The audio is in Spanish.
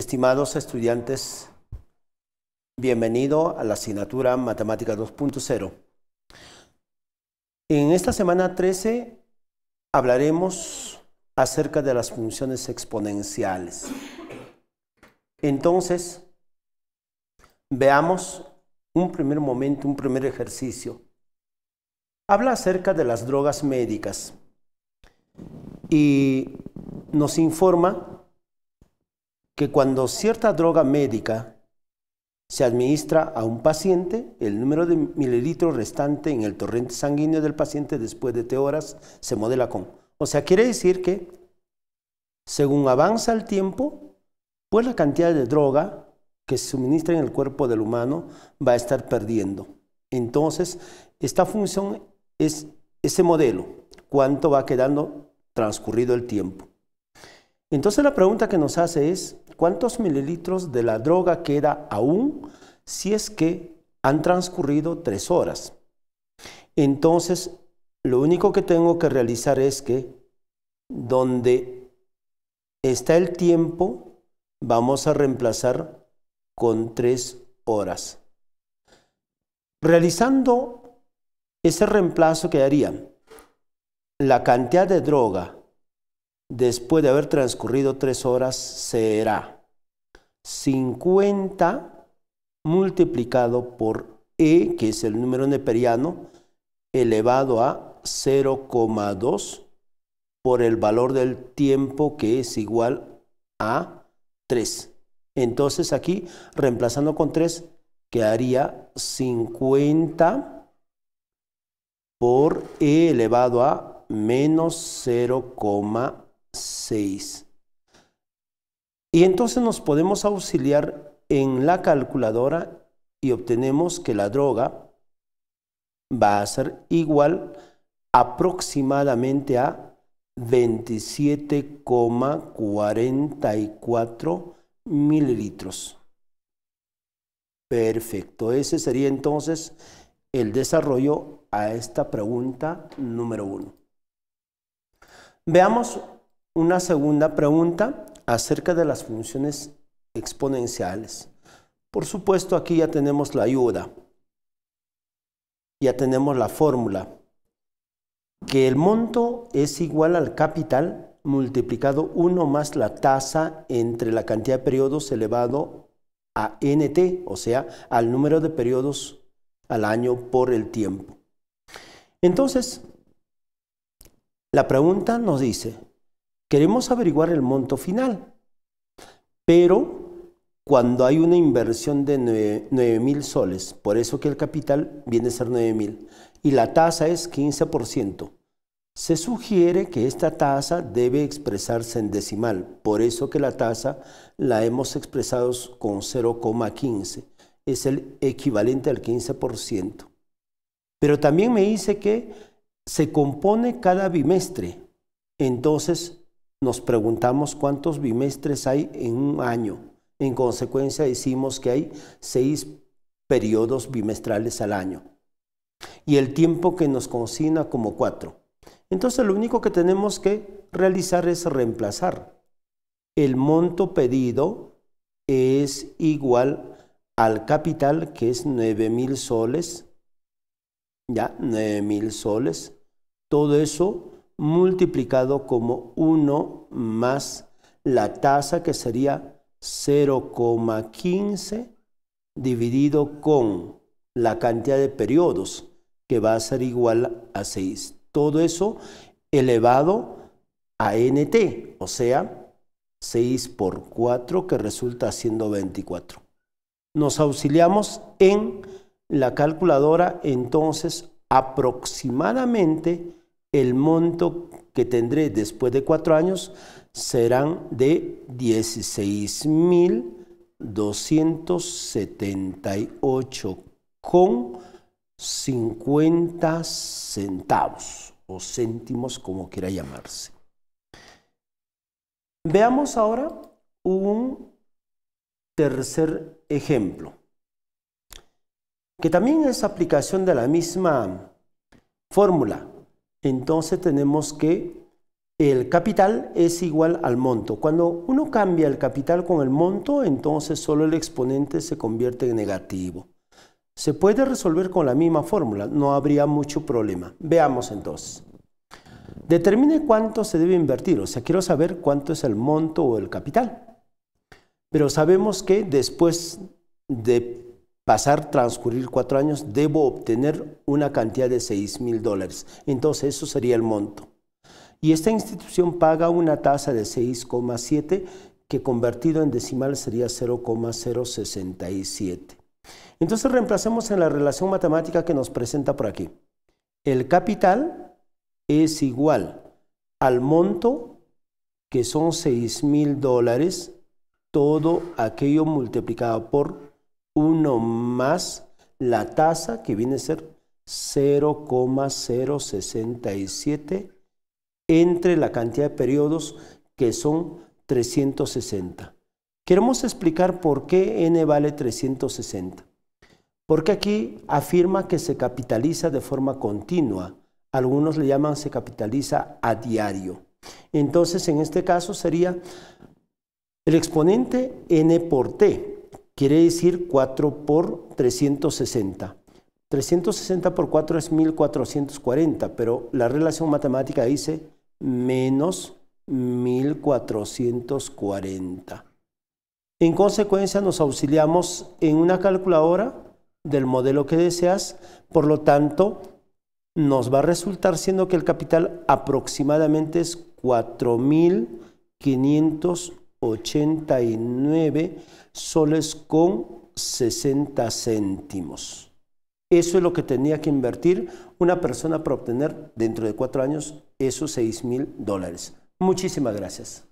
Estimados estudiantes, bienvenido a la asignatura Matemática 2.0. En esta semana 13 hablaremos acerca de las funciones exponenciales. Entonces, veamos un primer momento, un primer ejercicio. Habla acerca de las drogas médicas y nos informa que cuando cierta droga médica se administra a un paciente, el número de mililitros restante en el torrente sanguíneo del paciente después de T horas se modela con. O sea, quiere decir que según avanza el tiempo, pues la cantidad de droga que se suministra en el cuerpo del humano va a estar perdiendo. Entonces, esta función es ese modelo, cuánto va quedando transcurrido el tiempo. Entonces la pregunta que nos hace es, ¿cuántos mililitros de la droga queda aún si es que han transcurrido tres horas? Entonces, lo único que tengo que realizar es que donde está el tiempo, vamos a reemplazar con tres horas. Realizando ese reemplazo que haría la cantidad de droga después de haber transcurrido tres horas será 50 multiplicado por E, que es el número neperiano, elevado a 0,2 por el valor del tiempo que es igual a 3. Entonces aquí, reemplazando con 3, quedaría 50 por e elevado a menos 0,2. 6. Y entonces nos podemos auxiliar en la calculadora y obtenemos que la droga va a ser igual aproximadamente a 27,44 mililitros. Perfecto, ese sería entonces el desarrollo a esta pregunta número 1. Veamos una segunda pregunta acerca de las funciones exponenciales. Por supuesto, aquí ya tenemos la ayuda. Ya tenemos la fórmula. Que el monto es igual al capital multiplicado 1 más la tasa entre la cantidad de periodos elevado a nt, o sea, al número de periodos al año por el tiempo. Entonces, la pregunta nos dice, Queremos averiguar el monto final, pero cuando hay una inversión de 9 mil soles, por eso que el capital viene a ser 9.000, y la tasa es 15%, se sugiere que esta tasa debe expresarse en decimal, por eso que la tasa la hemos expresado con 0,15, es el equivalente al 15%. Pero también me dice que se compone cada bimestre, entonces nos preguntamos cuántos bimestres hay en un año. En consecuencia, decimos que hay seis periodos bimestrales al año. Y el tiempo que nos consigna como cuatro. Entonces, lo único que tenemos que realizar es reemplazar. El monto pedido es igual al capital, que es mil soles. Ya, mil soles. Todo eso multiplicado como 1 más la tasa que sería 0,15 dividido con la cantidad de periodos que va a ser igual a 6. Todo eso elevado a nt, o sea, 6 por 4 que resulta siendo 24. Nos auxiliamos en la calculadora, entonces aproximadamente el monto que tendré después de cuatro años serán de 16.278 con 50 centavos o céntimos como quiera llamarse. Veamos ahora un tercer ejemplo, que también es aplicación de la misma fórmula entonces tenemos que el capital es igual al monto. Cuando uno cambia el capital con el monto, entonces solo el exponente se convierte en negativo. Se puede resolver con la misma fórmula, no habría mucho problema. Veamos entonces. Determine cuánto se debe invertir, o sea, quiero saber cuánto es el monto o el capital. Pero sabemos que después de pasar, transcurrir cuatro años, debo obtener una cantidad de 6 mil dólares. Entonces, eso sería el monto. Y esta institución paga una tasa de 6,7 que convertido en decimal sería 0,067. Entonces reemplacemos en la relación matemática que nos presenta por aquí. El capital es igual al monto, que son 6 mil dólares, todo aquello multiplicado por 1 más la tasa que viene a ser 0,067 entre la cantidad de periodos que son 360. Queremos explicar por qué n vale 360. Porque aquí afirma que se capitaliza de forma continua. Algunos le llaman se capitaliza a diario. Entonces, en este caso sería el exponente n por t quiere decir 4 por 360. 360 por 4 es 1440, pero la relación matemática dice menos 1440. En consecuencia, nos auxiliamos en una calculadora del modelo que deseas, por lo tanto, nos va a resultar siendo que el capital aproximadamente es 4500 89 soles con 60 céntimos. Eso es lo que tenía que invertir una persona para obtener dentro de cuatro años esos 6 mil dólares. Muchísimas gracias.